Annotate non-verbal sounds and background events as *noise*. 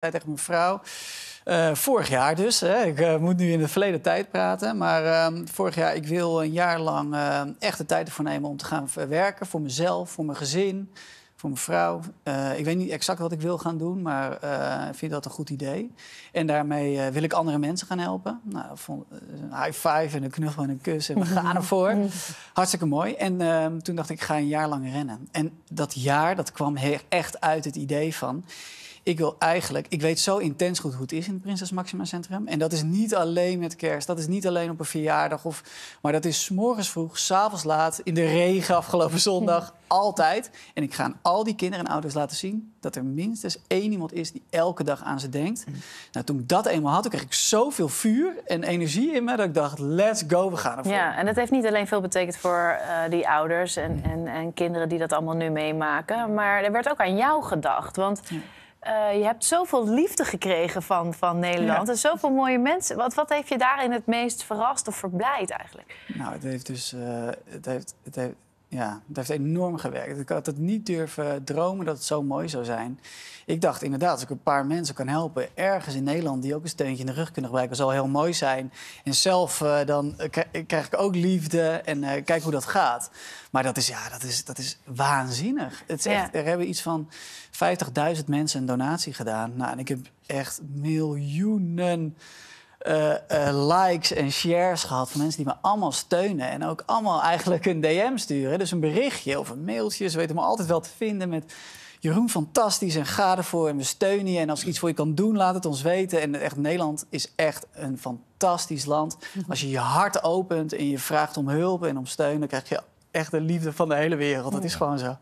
zei tegen mijn vrouw. Eh, vorig jaar dus, hè, ik eh, moet nu in de verleden tijd praten. Maar ehm, vorig jaar, ik wil een jaar lang eh, echt de tijd ervoor nemen om te gaan werken. Voor mezelf, voor mijn gezin, voor mijn vrouw. ik weet niet exact wat ik wil gaan doen, maar ik vind dat een goed idee. En daarmee wil ik andere mensen gaan helpen. Nou, een high five en een knuffel en een kus en we gaan *laughs* ervoor. Hartstikke mooi. En ehm, toen dacht ik, ik ga een jaar lang rennen. En dat jaar, dat kwam echt uit het idee van... Ik wil eigenlijk, ik weet zo intens goed hoe het is in het Prinses Maxima Centrum. En dat is niet alleen met kerst, dat is niet alleen op een verjaardag. Of, maar dat is s morgens vroeg, s'avonds laat, in de regen afgelopen zondag, *laughs* altijd. En ik ga aan al die kinderen en ouders laten zien dat er minstens één iemand is die elke dag aan ze denkt. Mm. Nou, toen ik dat eenmaal had, kreeg ik zoveel vuur en energie in me dat ik dacht: let's go, we gaan ervoor. Ja, en dat heeft niet alleen veel betekend voor eh, die ouders en, mm. en, en kinderen die dat allemaal nu meemaken. Maar er werd ook aan jou gedacht. Want eh, je hebt zoveel liefde gekregen van, van Nederland en zoveel mooie mensen. Wat, wat heeft je daarin het meest verrast of verblijd eigenlijk? Nou, het heeft dus. Eh, het heeft, het heeft, ja, het heeft enorm gewerkt. Ik had het niet durven dromen dat het zo mooi zou zijn. Ik dacht inderdaad, als ik een paar mensen kan helpen ergens in Nederland die ook een steuntje in de rug kunnen gebruiken, zal heel mooi zijn. En zelf eh, dan krijg ik ook liefde en eh, kijk hoe dat gaat. Maar dat is, ja, dat is, dat is waanzinnig. Het is echt, er hebben iets van 50.000 mensen een donatie gedaan. Nou, en ik heb echt miljoenen eh, eh, likes en shares gehad van mensen die me allemaal steunen. En ook allemaal eigenlijk een DM sturen. Dus een berichtje of een mailtje. Ze weten me altijd wel te vinden met... Jeroen, fantastisch en ga ervoor en we steunen je. En als ik iets voor je kan doen, laat het ons weten. En echt, Nederland is echt een fantastisch land. Mhm. Als je je hart opent en je vraagt om hulp en om steun... dan krijg je echt de liefde van de hele wereld. Dat oh, is gewoon zo.